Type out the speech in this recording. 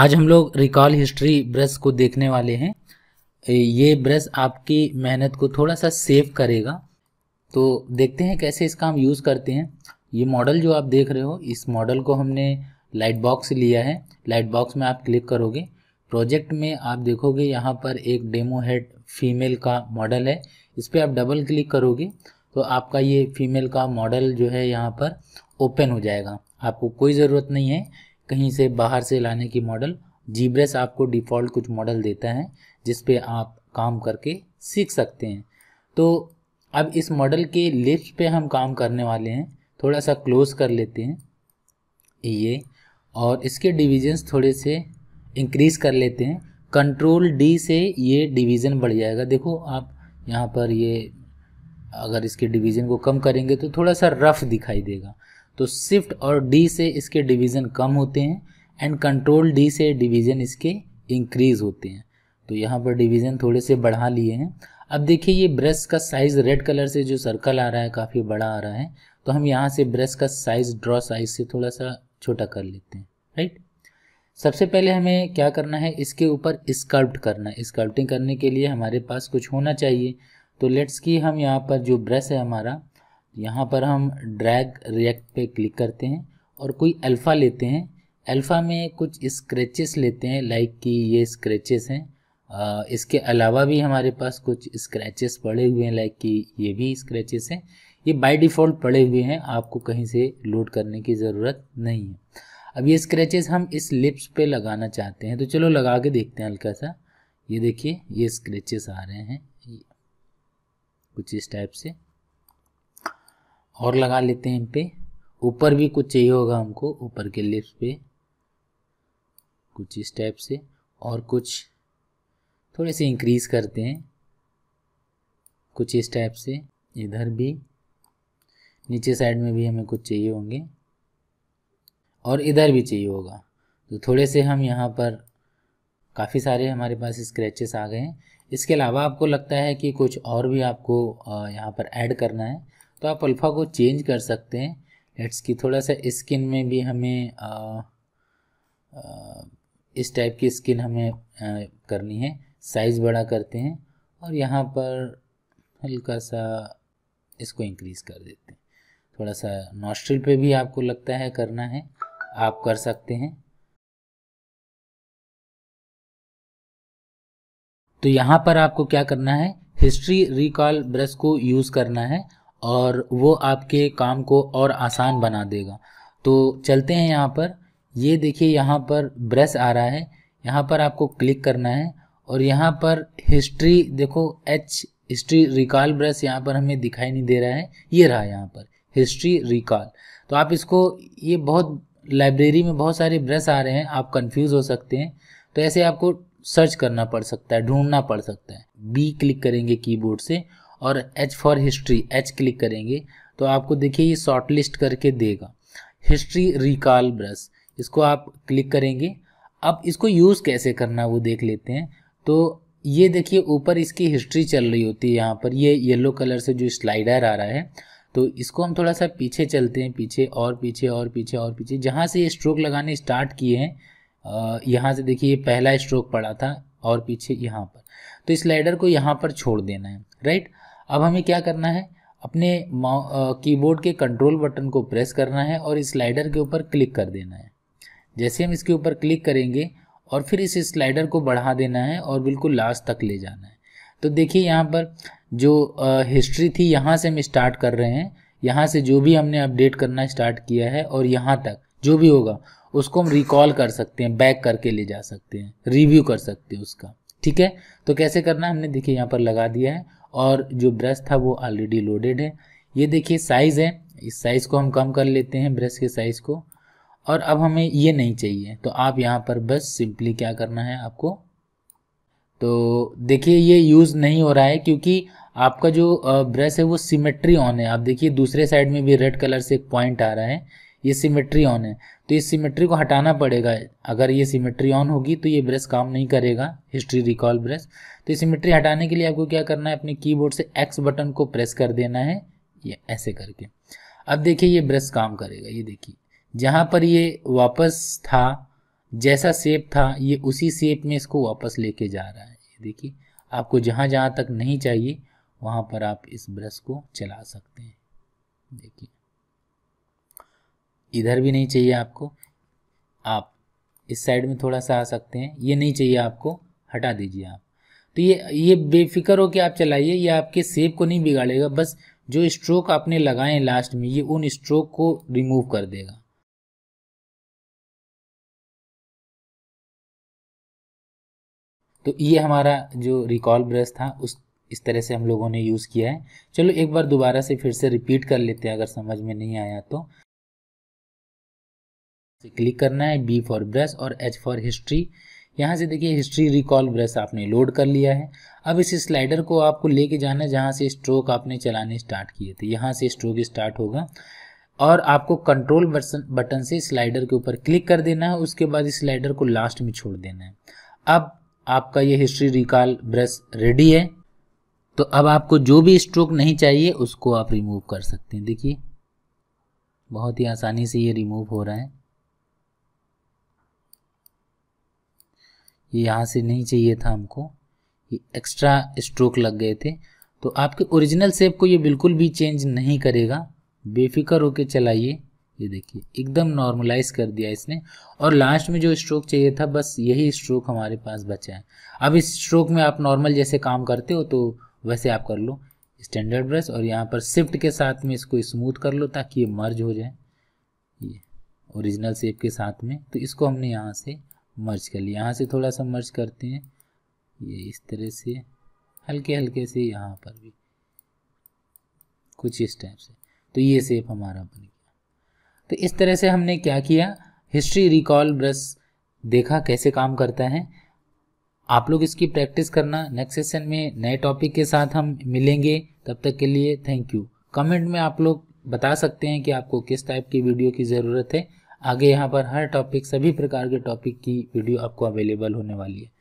आज हम लोग रिकॉल हिस्ट्री ब्रश को देखने वाले हैं ये ब्रश आपकी मेहनत को थोड़ा सा सेव करेगा तो देखते हैं कैसे इसका हम यूज़ करते हैं ये मॉडल जो आप देख रहे हो इस मॉडल को हमने लाइट बॉक्स लिया है लाइट बॉक्स में आप क्लिक करोगे प्रोजेक्ट में आप देखोगे यहाँ पर एक डेमो हेड फीमेल का मॉडल है इस पर आप डबल क्लिक करोगे तो आपका ये फीमेल का मॉडल जो है यहाँ पर ओपन हो जाएगा आपको कोई ज़रूरत नहीं है कहीं से बाहर से लाने की मॉडल जीब्रेस आपको डिफ़ॉल्ट कुछ मॉडल देता है जिस पे आप काम करके सीख सकते हैं तो अब इस मॉडल के लिप्स पे हम काम करने वाले हैं थोड़ा सा क्लोज कर लेते हैं ये और इसके डिविजन्स थोड़े से इंक्रीज़ कर लेते हैं कंट्रोल डी से ये डिवीज़न बढ़ जाएगा देखो आप यहाँ पर ये अगर इसके डिवीज़न को कम करेंगे तो थोड़ा सा रफ़ दिखाई देगा तो शिफ्ट और डी से इसके डिवीज़न कम होते हैं एंड कंट्रोल डी से डिवीज़न इसके इंक्रीज़ होते हैं तो यहाँ पर डिवीज़न थोड़े से बढ़ा लिए हैं अब देखिए ये ब्रश का साइज़ रेड कलर से जो सर्कल आ रहा है काफ़ी बड़ा आ रहा है तो हम यहाँ से ब्रश का साइज़ ड्रॉ साइज़ से थोड़ा सा छोटा कर लेते हैं राइट सबसे पहले हमें क्या करना है इसके ऊपर स्कल्प्ट करना है स्कल्प्टिंग करने के लिए हमारे पास कुछ होना चाहिए तो लेट्स की हम यहाँ पर जो ब्रश है हमारा यहाँ पर हम ड्रैग रिएक्ट पे क्लिक करते हैं और कोई अल्फ़ा लेते हैं अल्फ़ा में कुछ स्क्रेचेस लेते हैं लाइक कि ये स्क्रेचेस हैं आ, इसके अलावा भी हमारे पास कुछ स्क्रैचेस पड़े हुए हैं लाइक कि ये भी स्क्रैचेस हैं ये बाय डिफ़ॉल्ट पड़े हुए हैं आपको कहीं से लोड करने की ज़रूरत नहीं है अब ये स्क्रैचेस हम इस लिप्स पे लगाना चाहते हैं तो चलो लगा के देखते हैं हल्का सा ये देखिए ये स्क्रैचेस आ रहे हैं कुछ इस टाइप से और लगा लेते हैं इन पे ऊपर भी कुछ चाहिए होगा हमको ऊपर के लिप्स पे कुछ इस टाइप से और कुछ थोड़े से इंक्रीज करते हैं कुछ इस टाइप से इधर भी नीचे साइड में भी हमें कुछ चाहिए होंगे और इधर भी चाहिए होगा तो थोड़े से हम यहाँ पर काफ़ी सारे हमारे पास स्क्रैचेस आ गए हैं इसके अलावा आपको लगता है कि कुछ और भी आपको यहाँ पर ऐड करना है तो आप अल्फ़ा को चेंज कर सकते हैं लेट्स की थोड़ा सा स्किन में भी हमें आ, आ, इस टाइप की स्किन हमें आ, करनी है साइज़ बड़ा करते हैं और यहाँ पर हल्का सा इसको इंक्रीज़ कर देते हैं थोड़ा सा नॉस्ट्रिल पे भी आपको लगता है करना है आप कर सकते हैं तो यहाँ पर आपको क्या करना है हिस्ट्री रिकॉल ब्रश को यूज़ करना है और वो आपके काम को और आसान बना देगा तो चलते हैं यहाँ पर ये देखिए यहाँ पर ब्रश आ रहा है यहाँ पर आपको क्लिक करना है और यहाँ पर हिस्ट्री देखो एच हिस्ट्री रिकॉल ब्रश यहाँ पर हमें दिखाई नहीं दे रहा है ये रहा यहाँ पर हिस्ट्री रिकॉल तो आप इसको ये बहुत लाइब्रेरी में बहुत सारे ब्रश आ रहे हैं आप कंफ्यूज हो सकते हैं तो ऐसे आपको सर्च करना पड़ सकता है ढूंढना पड़ सकता है बी क्लिक करेंगे कीबोर्ड से और H for history H click करेंगे तो आपको देखिए ये शॉर्ट लिस्ट करके देगा हिस्ट्री रिकॉल ब्रश इसको आप क्लिक करेंगे अब इसको यूज़ कैसे करना वो देख लेते हैं तो ये देखिए ऊपर इसकी हिस्ट्री चल रही होती है यहाँ पर ये येलो कलर से जो स्लाइडर आ रहा है तो इसको हम थोड़ा सा पीछे चलते हैं पीछे और पीछे और पीछे और पीछे जहाँ से ये स्ट्रोक लगाने स्टार्ट किए हैं यहाँ से देखिए पहला स्ट्रोक पड़ा था और पीछे यहाँ पर तो इस स्लाइडर को यहाँ पर छोड़ देना है राइट अब हमें क्या करना है अपने कीबोर्ड के कंट्रोल बटन को प्रेस करना है और स्लाइडर के ऊपर क्लिक कर देना है जैसे हम इसके ऊपर क्लिक करेंगे और फिर इस स्लाइडर को बढ़ा देना है और बिल्कुल लास्ट तक ले जाना है तो देखिए यहाँ पर जो हिस्ट्री थी यहाँ से हम स्टार्ट कर रहे हैं यहाँ से जो भी हमने अपडेट करना स्टार्ट किया है और यहाँ तक जो भी होगा उसको हम रिकॉल कर सकते हैं बैक करके ले जा सकते हैं रिव्यू कर सकते हैं उसका ठीक है तो कैसे करना है हमने देखिए यहाँ पर लगा दिया है और जो ब्रश था वो ऑलरेडी लोडेड है ये देखिए साइज़ है इस साइज़ को हम कम कर लेते हैं ब्रश के साइज़ को और अब हमें ये नहीं चाहिए तो आप यहाँ पर बस सिंपली क्या करना है आपको तो देखिए ये यूज़ नहीं हो रहा है क्योंकि आपका जो ब्रश है वो सिमेट्री ऑन है आप देखिए दूसरे साइड में भी रेड कलर से एक पॉइंट आ रहा है ये सिमेट्री ऑन है तो इस सिमेट्री को हटाना पड़ेगा अगर ये सिमेट्री ऑन होगी तो ये ब्रश काम नहीं करेगा हिस्ट्री रिकॉल ब्रश तो सिमेट्री हटाने के लिए आपको क्या करना है अपने कीबोर्ड से एक्स बटन को प्रेस कर देना है ये ऐसे करके अब देखिए ये ब्रश काम करेगा ये देखिए जहाँ पर ये वापस था जैसा सेप था ये उसी सेप में इसको वापस लेके जा रहा है ये देखिए आपको जहाँ जहाँ तक नहीं चाहिए वहाँ पर आप इस ब्रश को चला सकते हैं देखिए इधर भी नहीं चाहिए आपको आप इस साइड में थोड़ा सा आ सकते हैं ये नहीं चाहिए आपको हटा दीजिए आप तो ये ये बेफिक्र कि आप चलाइए ये आपके सेब को नहीं बिगाड़ेगा बस जो स्ट्रोक आपने लगाए लास्ट में ये उन स्ट्रोक को रिमूव कर देगा तो ये हमारा जो रिकॉल ब्रश था उस इस तरह से हम लोगों ने यूज़ किया है चलो एक बार दोबारा से फिर से रिपीट कर लेते हैं अगर समझ में नहीं आया तो से क्लिक करना है बी फॉर ब्रश और एच फॉर हिस्ट्री यहाँ से देखिए हिस्ट्री रिकॉल ब्रश आपने लोड कर लिया है अब इस स्लाइडर को आपको लेके जाना है जहाँ से स्ट्रोक आपने चलाने स्टार्ट किए थे यहाँ से स्ट्रोक स्टार्ट होगा और आपको कंट्रोल बटन से स्लाइडर के ऊपर क्लिक कर देना है उसके बाद इस स्लाइडर को लास्ट में छोड़ देना है अब आपका ये हिस्ट्री रिकॉल ब्रश रेडी है तो अब आपको जो भी स्ट्रोक नहीं चाहिए उसको आप रिमूव कर सकते हैं देखिए बहुत ही आसानी से ये रिमूव हो रहा है ये यहाँ से नहीं चाहिए था हमको ये एक्स्ट्रा स्ट्रोक लग गए थे तो आपके ओरिजिनल सेप को ये बिल्कुल भी चेंज नहीं करेगा बेफिक्र होके चलाइए ये देखिए एकदम नॉर्मलाइज कर दिया इसने और लास्ट में जो स्ट्रोक चाहिए था बस यही स्ट्रोक हमारे पास बचा है अब इस स्ट्रोक में आप नॉर्मल जैसे काम करते हो तो वैसे आप कर लो स्टैंडर्ड ब्रश और यहाँ पर शिफ्ट के साथ में इसको स्मूथ कर लो ताकि ये मर्ज हो जाए ये ओरिजिनल सेप के साथ में तो इसको हमने यहाँ से मर्ज कर लिया यहाँ से थोड़ा सा मर्ज करते हैं ये इस तरह से हल्के हल्के से यहाँ पर भी कुछ इस टाइप से तो ये सेप हमारा बन गया तो इस तरह से हमने क्या किया हिस्ट्री रिकॉल ब्रश देखा कैसे काम करता है आप लोग इसकी प्रैक्टिस करना नेक्स्ट सेशन में नए टॉपिक के साथ हम मिलेंगे तब तक के लिए थैंक यू कमेंट में आप लोग बता सकते हैं कि आपको किस टाइप की वीडियो की ज़रूरत है आगे यहाँ पर हर टॉपिक सभी प्रकार के टॉपिक की वीडियो आपको अवेलेबल होने वाली है